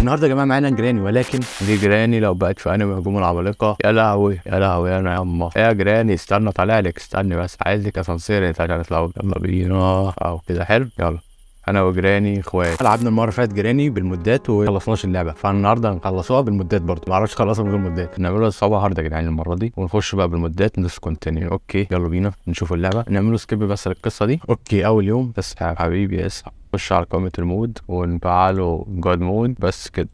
النهارده يا جماعه معانا جيراني ولكن دي جيراني لو بقت في انمي هجوم العمالقه يا لهوي يا لهوي يا يما يا جيراني استنى طالع لك استني بس عايز لك اسانسير عشان نطلع يلا بينا او كده حلو يلا انا وجيراني اخوات لعبنا المره اللي فاتت جيراني بالمدات وما خلصناش اللعبه فالنهارده هنخلصوها بالمدات برضه ما اعرفش اخلصها من غير مدات نعملها صعبه هارد يا جدعان المره دي ونخش بقى بالمدات نس كونتينيو اوكي يلا بينا نشوف اللعبه نعمله سكيب بس للقصه دي اوكي اول يوم بس حبيبي اسحب نخش على قائمة المود ونفعله جود مود بس كده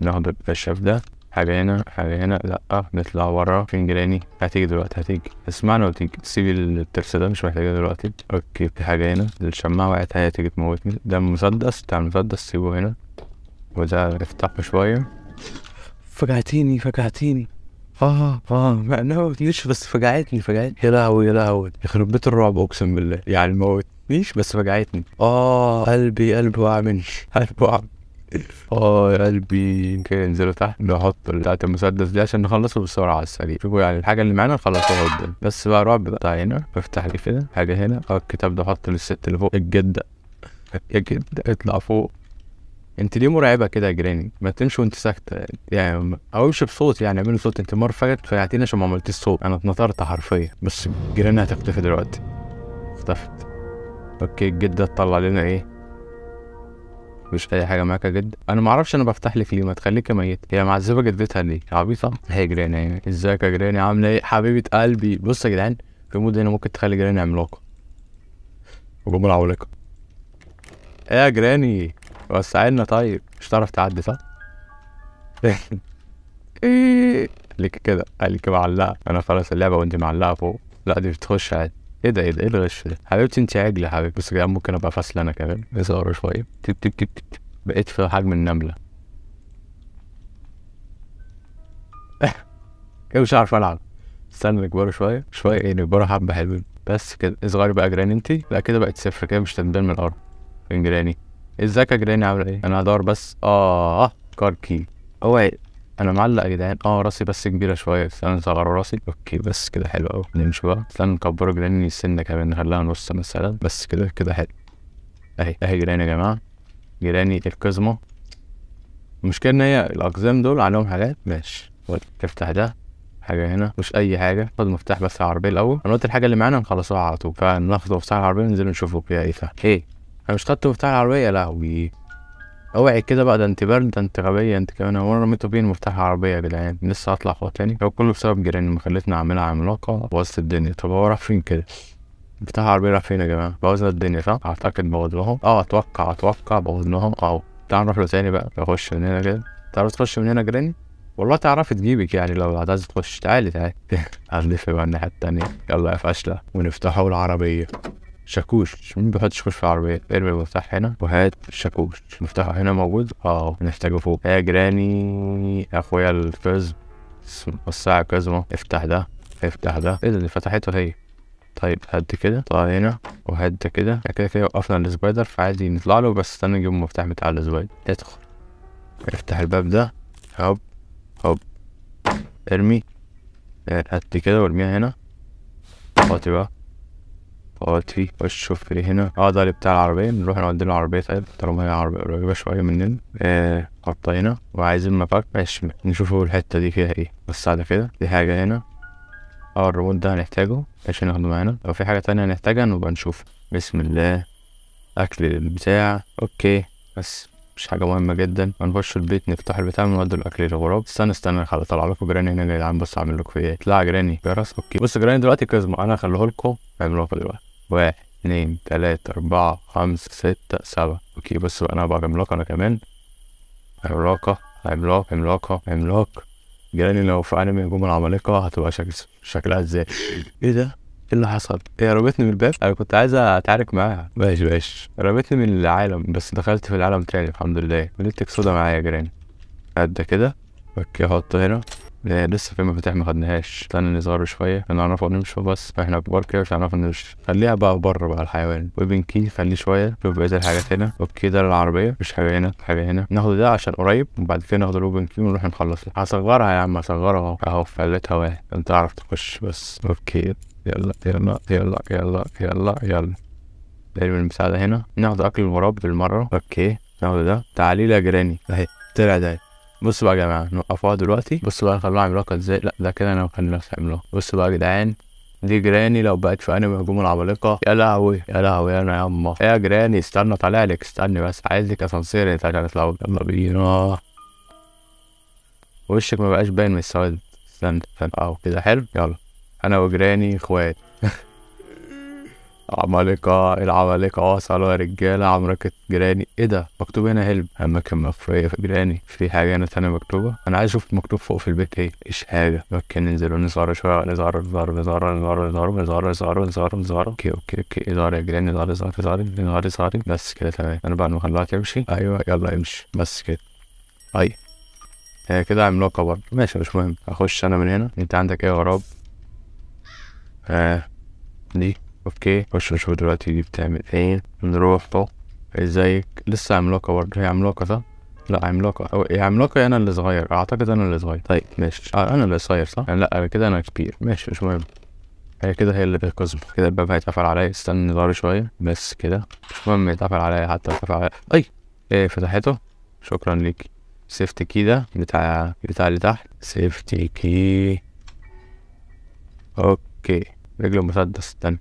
ناخد الكشاف ده حاجة هنا حاجة هنا لأ نطلع برا فين جيراني هتيجي دلوقتي هتيجي اسمعنا وتيجي سيب الترس ده مش محتاجها دلوقتي اوكي في حاجة هنا الشماعة وقعت هي هتيجي تموتني ده مسدس بتاع المسدس سيبه هنا وده افتحه شوية فجعتيني فجعتيني اه اه ما انا ما بس فجعتني فجعتني يا لهوي يا لهوي يخرب بيت الرعب اقسم بالله يعني موت وجعتنيش بس وجعتني اه قلبي قلبي وقع مني قلبي وقع اه يا قلبي كده ينزلوا تحت نحط بتاعت المسدس دي عشان نخلصه بسرعه على السريع شوفوا يعني الحاجه اللي معانا نخلصها قدام بس بقى رعب بتاع هنا بفتح لي كده حاجه هنا اه الكتاب ده حط للست اللي فوق الجده يا جده اطلع فوق انت ليه مرعبه كده يا جيراني؟ ما تمشي وانت ساكته يعني او امشي بصوت يعني اعملي صوت انت مره فاتت فيعتيني عشان ما عملتيش صوت انا اتنطرت حرفيا بس جيراني هتختفي دلوقتي اختفت اوكي الجد تطلع لنا ايه مش اي حاجه معاك يا جد انا ما اعرفش انا بفتح لك ليه ما تخليك ميت هي معذبه جدتها ليه عبيطه هي جيران يعني ازيك يا جيران عامله ايه حبيبه قلبي بص يا جدعان في مود هنا ممكن تخلي جيراني عملاقه وجم عملاقه ايه يا جيراني عيننا طيب مش تعرف تعدي صح ايه ليك كده قال لك معلقه انا خلاص اللعبه وانت معلقه فوق لا دي بتخش عادي ايه ده ايه ده ايه الغش ده حبيبتي انت عجل حبيبي بس كده ممكن ابقى فاصل انا كمان اقرا شويه تك تك تك بقيت في حجم النمله كده ايه، مش عارف العب استنى نكبره شويه شويه ايه نكبره حبه حلوين بس كده اصغري بقى جيراني انت لا كده بقت صفر كده مش هتبان من الارض فين جيراني ازيك يا جيراني عامله ايه انا هدور بس اه كاركي اوعي انا معلق يا جدعان اه راسي بس كبيره شويه استنى نصغر راسي اوكي بس كده حلو قوي نمشي بقى استنى نكبره جيراني السنه كمان نخليها نص مثلا بس كده كده حلو اهي اهي جيراني يا جماعه جيراني القزمه المشكله ان هي الاقزام دول عليهم حاجات ماشي تفتح ده حاجه هنا مش اي حاجه خد مفتاح بس العربيه الاول انا قلت الحاجه اللي معانا نخلصوها على طول فناخد مفتاح العربيه وننزل نشوفه فيها ايه فا ايه انا مش خدت مفتاح العربيه لا لهوي اوعي كده بقى ده انت برد ده انت غبيه انت كمان هو انا رميته بيه مفتاح العربيه يا جدعان لسه هطلع اخوها تاني هو كله بسبب جيراني ما خلتنا اعملها عملاقه بوظت الدنيا طب هو راح فين كده مفتاح العربيه راح فين يا جماعه بوظنا الدنيا صح اعتقد بوظناهم اه اتوقع اتوقع بوظناهم اه تعال نروح له تاني بقى اخش من هنا كده تعرف تخش من هنا جيراني والله تعرفي تجيبك يعني لو عايز تخش تعالي تعالي هنلف بقى الناحيه التانيه يلا يا فاشله ونفتحوا العربيه شاكوش مين بيحط شاكوش في العربية؟ ارمي المفتاح هنا وهات الشاكوش المفتاح هنا موجود اه نحتاجه فوق يا جيراني اخويا القزم وسع القزمة افتح ده افتح ده ايه اللي فتحته هي طيب هد كده طلع طيب، هنا وهد كده كده كده وقفنا السبايدر فعادي نطلع له بس استنى نجيب المفتاح بتاع السبايدر ادخل افتح الباب ده هوب هوب ارمي هد كده وارميها هنا خطي بقى الطواتي والشوفير هنا اه ده اللي بتاع العربية نروح نودي له العربية طيب طالما هي عربية قريبة شوية مننا آه حطينا هنا وعايزين مفك ماشي نشوفوا الحتة دي فيها ايه بس على كده دي حاجة هنا اه الريموت ده هنحتاجه ماشي ناخده معانا لو في حاجة تانية هنحتاجها نبقى نشوف بسم الله أكل البتاع اوكي بس مش حاجة مهمة جدا هنخش البيت نفتح البتاع ونودي الأكل للغراب استنى استنى هطلع لكم جراني هنا يا جدعان بص أعمل لكم إيه اطلع جراني جرس اوكي بص جراني دلوقتي كزمة أنا هخليه لكم اعملوها دلوقتي واحد اتنين تلاتة أربعة خمسة ستة سبعة أوكي بس بقى أنا هبقى عملاق أنا كمان عملاقة عملاق عملاقة عملاق جيراني لو في أنمي هجوم العمالقة هتبقى شكل شكلها إزاي إيه ده؟ ايه اللي حصل؟ هي رمتني من الباب انا كنت عايز اتعارك معاها ماشي ماشي رمتني من العالم بس دخلت في العالم تاني الحمد لله بلتك صودا معايا يا جيراني قد كده اوكي احط هنا لسه في مفاتيح ما خدناهاش استنى نصغر شويه هنعرفه نمشي بس فاحنا كبار كده مش هنعرف نمشي خليها بقى بره بقى الحيوان ويبن كي خليه شويه شوف بقيه الحاجات هنا اوكي ده العربيه مفيش حاجه هنا حاجه هنا ناخد ده عشان قريب وبعد كده ناخد الاوبن كي ونروح نخلص هصغرها يا عم هصغرها اهو اهو فلتها واحد انت تعرف تخش بس اوكي يلا يلا يلا يلا يلا يلا تقريبا المساعده هنا ناخد اكل وراب بالمره اوكي ناخد ده تعالي يا جيراني اهي طلع ده بصوا بقى يا جماعه نوقفوها دلوقتي بصوا بقى خلوها عملاقه ازاي لا ده كده انا نفسي عملاقه بصوا بقى يا جدعان دي جيراني لو بقت في انمي هجوم العمالقه يا لهوي يا لهوي انا يا اما يا جيراني استنى طالع لك استني بس عايزك اسانسير عشان تطلع يلا بينا وشك ما بقاش باين من السواد استنى استنى اهو كده حلو يلا انا وجيراني اخوات عمالقة العمالقة اه يا رجالة عمركة جيراني ايه ده مكتوب هنا هلب اما كان مفرية في جيراني في حاجة هنا تانية مكتوبة انا عايز اشوف مكتوب فوق في البيت ايه ايش حاجة كان ننزلوا نزهر شوية نزهر نزهر نزهر نزهر نزهر نزهر نزهر نزهر نزهر اوكي اوكي اوكي نزهر يا جيراني نزهر نزهر نزهر نزهر نزهر بس كده تمام انا بعد ما خلعت تمشي ايوه يلا امشي بس كده اي هي كده عملاقة برضه ماشي مش مهم اخش انا من هنا انت عندك ايه يا غراب اه دي اوكي خش نشوف دلوقتي دي بتعمل ايه نروح فوق ازيك لسه عملاقة برضه هي عملاقة صح؟ لا عملاقة أو هي عملاقة أنا اللي صغير أعتقد أنا اللي صغير طيب ماشي آه، أنا اللي صغير صح؟ يعني لا كده أنا كبير ماشي مش مهم هي كده هي اللي بتقزم كده الباب هيتقفل عليا استنى ظهري شوية بس كده مش مهم يتقفل عليا حتى يتقفل عليا أي إيه فتحته شكرا ليكي سيفت كي ده بتاع بتاع اللي تحت سيفت كي أوكي رجل مسدس استنى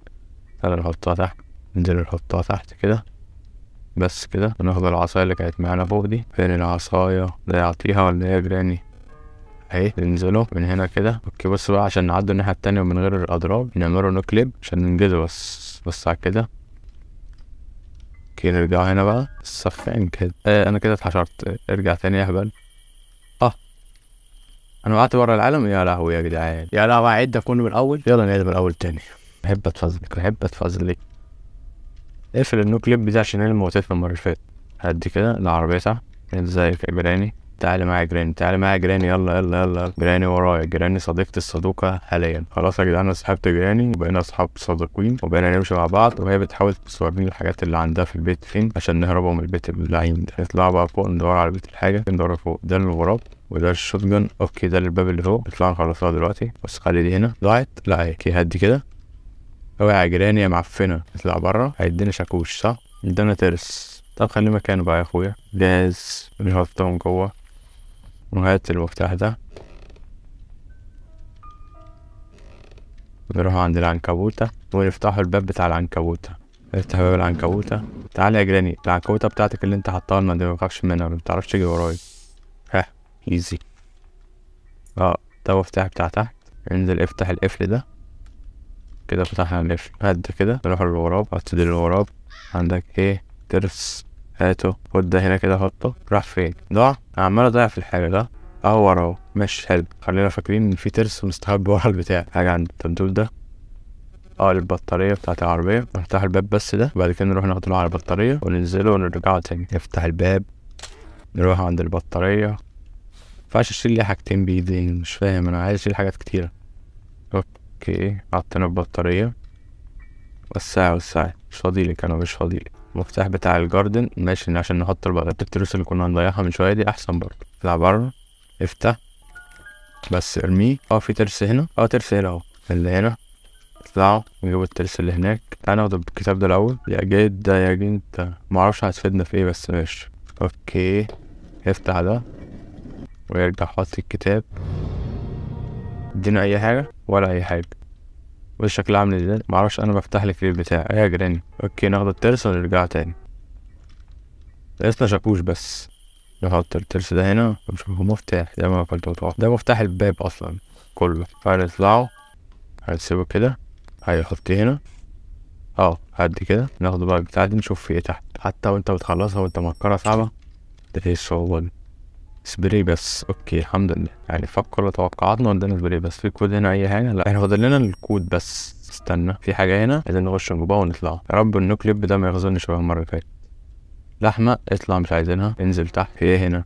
تعالى نحطها تحت ننزل نحطها تحت كده بس كده وناخد العصاية اللي كانت معانا فوق دي فين العصاية ضيعتيها ولا ايه يا جراني اهي ننزله من هنا كده اوكي بص بقى عشان نعدي الناحية التانية من غير الأضراب نعمله نكلب عشان ننجزه بس بس على كده اوكي نرجع هنا بقى الصفين كده اه انا كده اتحشرت ارجع تاني يا هبل اه انا وقعت بره العالم يا لهوي يا جدعان يا لهوي عد كله من الاول يلا نعيد من الاول تاني بحب اتفزلك بحب اتفزلك اقفل النو كليب بتاع عشان انا موتتنا المره اللي فاتت هدي كده العربيه صح ازيك يا جيراني تعالى معايا يا جيراني تعالى معايا يا جيراني يلا يلا يلا جيراني ورايا جيراني صديقتي الصدوقة حاليا خلاص يا جدعان انا صاحبت جيراني وبقينا اصحاب صادقين وبقينا نمشي مع بعض وهي بتحاول تستوريني الحاجات اللي عندها في البيت فين عشان نهربوا من البيت اللعين ده نطلع بقى فوق ندور على بيت الحاجة ندور فوق ده الغراب وده الشوت اوكي ده الباب اللي فوق نطلع نخلصها دلوقتي بس خلي دي هنا ضاعت لا اهي هدي كده اوعى يا جيران يا معفنه اطلع بره هيدينا شاكوش صح ادانا ترس طب خليه مكانه بقى يا اخويا جاهز نحطهم جوه وهات المفتاح ده نروح عند العنكبوتة ونفتحوا الباب بتاع العنكبوتة افتح باب العنكبوتة تعالى يا جيراني العنكبوتة بتاعتك اللي انت حاطها لنا دي مبخافش منها متعرفش تجي ورايا ها ايزي اه ده المفتاح بتاع تحت انزل افتح القفل ده كده فتحنا هنقفل هد كده نروح للغراب حط دي الغراب عندك ايه ترس هاته خد ده هنا كده حطه راح فين ضاع عمال اضيع في الحاجه ده اهو وراه ماشي حلو خلينا فاكرين ان في ترس مستخبي ورا البتاع حاجه عند التمدود ده اه البطاريه بتاعت العربيه نفتح الباب بس ده وبعد كده نروح ناخد على البطاريه وننزله ونرجعه تاني نفتح الباب نروح عند البطاريه مينفعش اشيل لي حاجتين بايدين مش فاهم انا عايز اشيل حاجات كتيره اوكي حطينا البطارية والساعة والساعة مش فاضيلك انا مش فاضيلك المفتاح بتاع الجاردن ماشي عشان نحط التروس اللي كنا هنضيعها من شوية دي احسن برضه اطلع بره افتح بس ارميه اه في ترس هنا اه ترس هنا اهو اللي هنا اطلعوا نجيب الترس اللي هناك تعالى ناخد الكتاب ده الاول يا جيد ده يا جيد انت معرفش هتفيدنا في ايه بس ماشي اوكي افتح ده ويرجع حط الكتاب ادينا اي حاجة ولا اي حاجه وش شكلها عامل ازاي معرفش انا بفتح لي فيه البتاع ايه يا جيراني اوكي ناخد الترس ونرجع تاني لسه شاكوش بس نحط الترس ده هنا ونشوف مفتاح زي ما قلت ده مفتاح الباب اصلا كله فهنطلعه هنسيبه كده هيحط أيوه، هنا اه هدي كده ناخد بقى البتاع دي نشوف في ايه تحت حتى وانت بتخلصها وانت مكرة صعبة ده ايه الصعوبة دي سبري بس اوكي الحمد لله يعني فك كل توقعاتنا قدامنا سبري بس في كود هنا اي حاجه لا يعني فاضل لنا الكود بس استنى في حاجه هنا عايزين نخش جوا ونطلع يا رب النوكليب ده ما يغزلني شويه المره اللي فاتت لحمه اطلع مش عايزينها انزل تحت في ايه هنا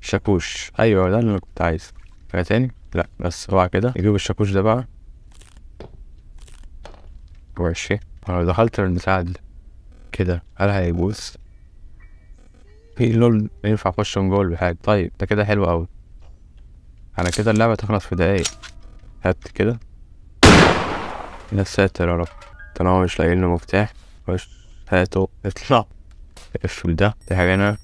شاكوش ايوه ده اللي انا كنت عايزه حاجه تاني لا بس اوعى كده يجيب الشاكوش ده بقى وعشي انا دخلت المساعد كده هل هيبوس في لول ينفع اخش من جول بحاجه طيب ده كده حلو قوي انا كده اللعبه تخلص في دقايق هات كده يا ساتر يا رب طالما مش لاقي لنا مفتاح خش هاتوا اطلع اقفل ده دي حاجه هنا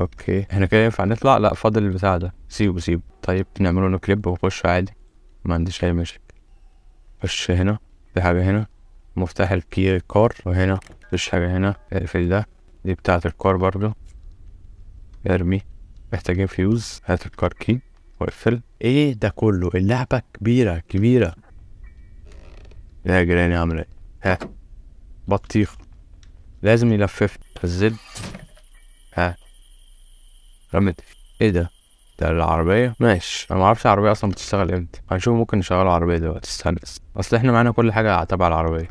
اوكي احنا كده ينفع نطلع لا فاضل البتاع ده سيبه سيبه طيب نعمله له كليب ونخش عادي ما عنديش اي مشكلة خش هنا في حاجه هنا مفتاح الكي كار وهنا مفيش حاجه هنا اقفل ده دي بتاعه الكار برضه ارمي محتاجين فيوز هات الكاركي واقفل ايه ده كله اللعبة كبيرة كبيرة يا جيراني عامل ايه ها بطيخ لازم يلفف نزل ها رمت ايه ده ده العربية ماشي انا معرفش العربية اصلا بتشتغل امتى هنشوف ممكن نشغل العربية دلوقتي استنى اصل احنا معانا كل حاجة تبع العربية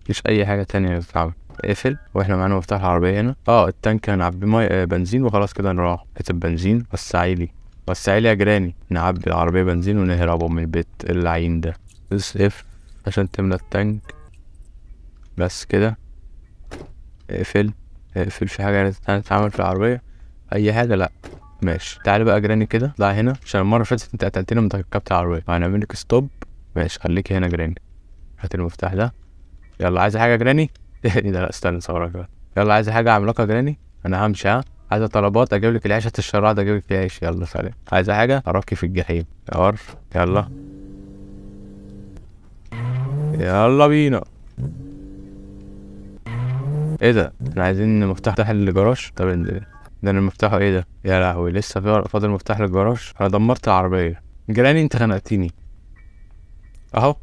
مفيش اي حاجة تانية تتعمل اقفل واحنا معانا مفتاح العربيه هنا اه التانك هنعبي ميه آه، بنزين وخلاص كده نروح حته بنزين بس وسعيلي بس يا جيراني نعبي العربيه بنزين ونهربوا من البيت اللعين ده بس اقفل عشان تملى التانك بس كده اقفل اقفل في حاجه هتتعمل في العربيه اي حاجه لا ماشي تعالى بقى جيراني كده اطلع هنا عشان المره اللي فاتت انت قتلتنا من ركبت العربيه هنعمل لك ستوب ماشي خليكي هنا جيراني هات المفتاح ده يلا عايز حاجه جيراني تهني ده لا استنى صورك بقى يلا عايز حاجه عملاقه جراني انا همشي ها عايزه طلبات اجيب لك العيشه ده اجيب لك العيش يلا سلام عايزه حاجه اراكي في الجحيم يار يلا يلا بينا ايه ده احنا عايزين مفتاح الجراج طب ده ده مفتاحه ايه ده يا لهوي لسه فاضل مفتاح للجراج انا دمرت العربيه جراني انت خنقتيني اهو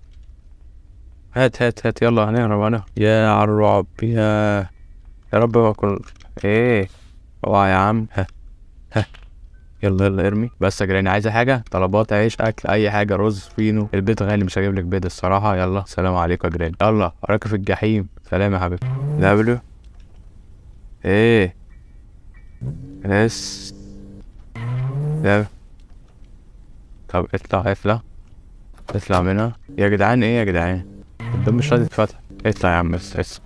هات هات هات يلا هنهرب هنهرب يا عالرعب الرعب يا يا رب ما اكون ايه اوعى يا عم ها ها يلا يلا ارمي بس يا جيراني عايزه حاجه طلبات عيش اكل اي حاجه رز فينو البيت غالي مش هجيب لك بيت الصراحه يلا سلام عليكم يا جيراني يلا اراك في الجحيم سلام يا حبيبي دبليو ايه اس ده طب اطلع اطلع اطلع منها يا جدعان ايه يا جدعان الباب مش راضي يتفتح اطلع يا عم بس اسف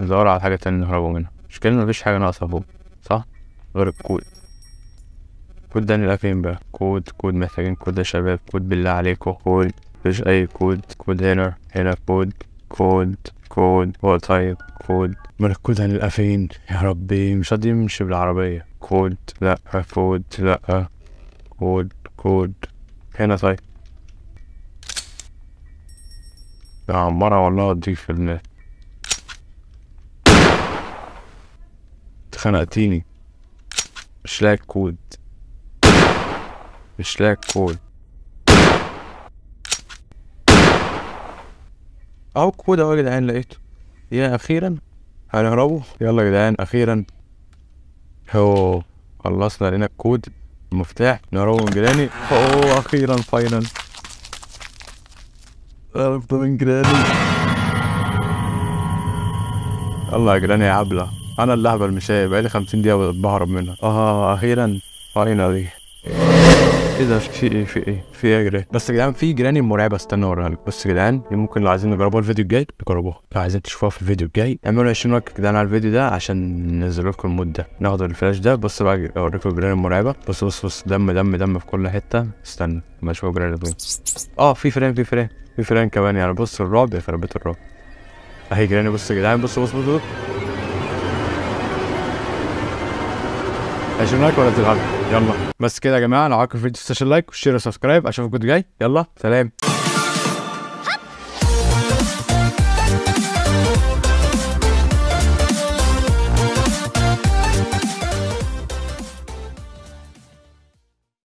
ندور على حاجة تانية نهربوا منها مشكلة مفيش حاجة ناقصة فوق صح؟ غير الكود كود ده نلقى فين بقى؟ كود كود محتاجين كود يا شباب كود بالله عليكم كود مفيش أي كود كود هنا هنا كود كود كود هو طيب كود من الكود هنلقى فين؟ يا ربي مش راضي يمشي بالعربية كود لأ كود لأ كود كود هنا طيب عمارة والله اوديك في المال اتخنقتيني مش لاقي كود مش لاقي كود اهو كود اهو يا جدعان لقيته يا اخيرا هنهربوا يلا يا جدعان اخيرا هو خلصنا لقينا الكود المفتاح نهربوا من جيراني اوه اخيرا فاينل عرفت من جيراني الله يا جيراني يا عبلة أنا اللي هبل مش بقالي خمسين دقيقة بهرب منها آه أخيرا فاينالي ايه ده في ايه في ايه في ايه يا جدعان بس يا جدعان في جيراني مرعبه استنى اوريها لك بس يا جدعان ممكن لو عايزين نجربوها الفيديو الجاي نجربوها لو عايزين تشوفوها في الفيديو الجاي اعملوا 20 لايك يا جدعان على الفيديو ده عشان ننزل لكم المده ناخد الفلاش ده بص بقى اوريكم الجيراني المرعبه بص بص بص دم دم دم في كل حته استنى ما اشوف الجيراني دول اه في فريم في فريم في فريم كمان يعني بص الرعب يا بيت الرعب اهي جيراني بص يا جدعان بص بص بص, بص. 20 لايك ولا تلعب يلا بس كده يا جماعه لو عجبكم الفيديو تنساش لايك وشير وسبسكرايب اشوفكم الفيديو الجاي يلا سلام